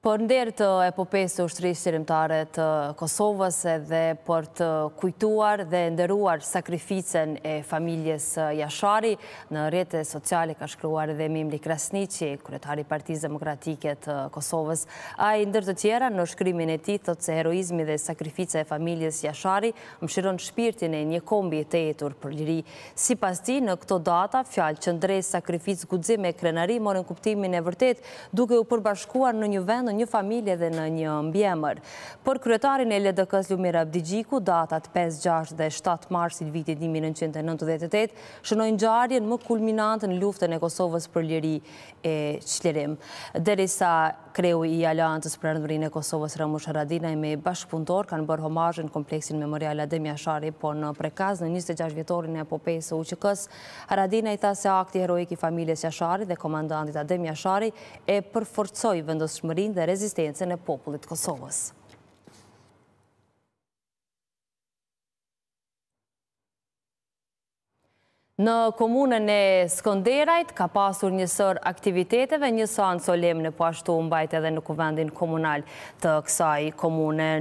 Për ndërë të epopesë të ushtëri qërimtare të Kosovës dhe për të kujtuar dhe ndëruar sakrificen e familjes Jashari, në rete sociali ka shkruar dhe Mimli Krasnici, kuretari Partiz Demokratike të Kosovës. A i ndër të tjera në shkrymin e ti, thotë se heroizmi dhe sakrifice e familjes Jashari më shiron shpirtin e një kombi të jetur për liri. Si pas ti, në këto data, fjalë që ndrej sakrificë gudzime e krenari morën kuptimin e vërtet duke u përbashkuar në një vend në një familje dhe në një mbjemër. Për kryetarin e LDK-s Ljumir Abdigjiku, datat 5, 6 dhe 7 marsit vitit 1998, shënojnë gjarjen më kulminant në luftën e Kosovës për liri e qlerim. Derisa kreu i aliantës për rëndërin e Kosovës Ramush Haradinaj me bashkëpuntor kanë bërë homajën kompleksin memorial Adem Jashari, po në prekaz në 26 vjetorin e popes e uqëkës, Haradinaj tha se akti heroik i familjes Jashari dhe komandantit Adem Jashari e përforcoj vendosëshmërin dhe rezistencen e popullit Kosovës. Në komunën e Skonderajt ka pasur njësër aktiviteteve, njësë anë solemnë pashtu mbajt edhe në kuvendin komunal të kësaj komune.